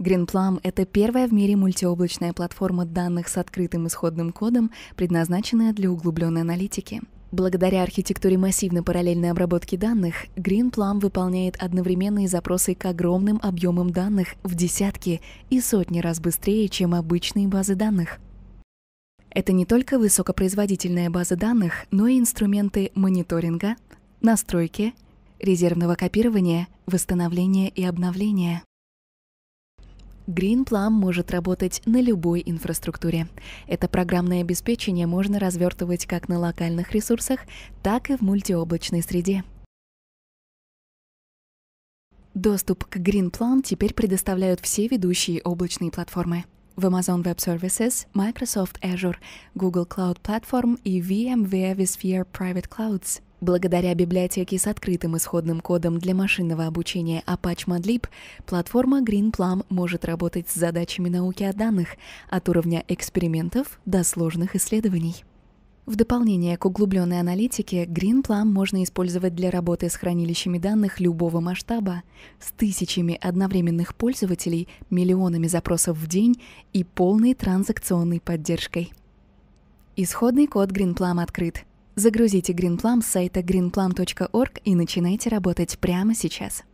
GreenPlum — это первая в мире мультиоблачная платформа данных с открытым исходным кодом, предназначенная для углубленной аналитики. Благодаря архитектуре массивной параллельной обработки данных, GreenPlum выполняет одновременные запросы к огромным объемам данных в десятки и сотни раз быстрее, чем обычные базы данных. Это не только высокопроизводительная база данных, но и инструменты мониторинга, настройки, резервного копирования, восстановления и обновления. Greenplum может работать на любой инфраструктуре. Это программное обеспечение можно развертывать как на локальных ресурсах, так и в мультиоблачной среде. Доступ к Greenplum теперь предоставляют все ведущие облачные платформы в Amazon Web Services, Microsoft Azure, Google Cloud Platform и VMware vSphere Private Clouds – Благодаря библиотеке с открытым исходным кодом для машинного обучения Apache Madlib, платформа GreenPlum может работать с задачами науки о данных от уровня экспериментов до сложных исследований. В дополнение к углубленной аналитике, GreenPlum можно использовать для работы с хранилищами данных любого масштаба, с тысячами одновременных пользователей, миллионами запросов в день и полной транзакционной поддержкой. Исходный код GreenPlum открыт – Загрузите Greenplum с сайта greenplum.org и начинайте работать прямо сейчас.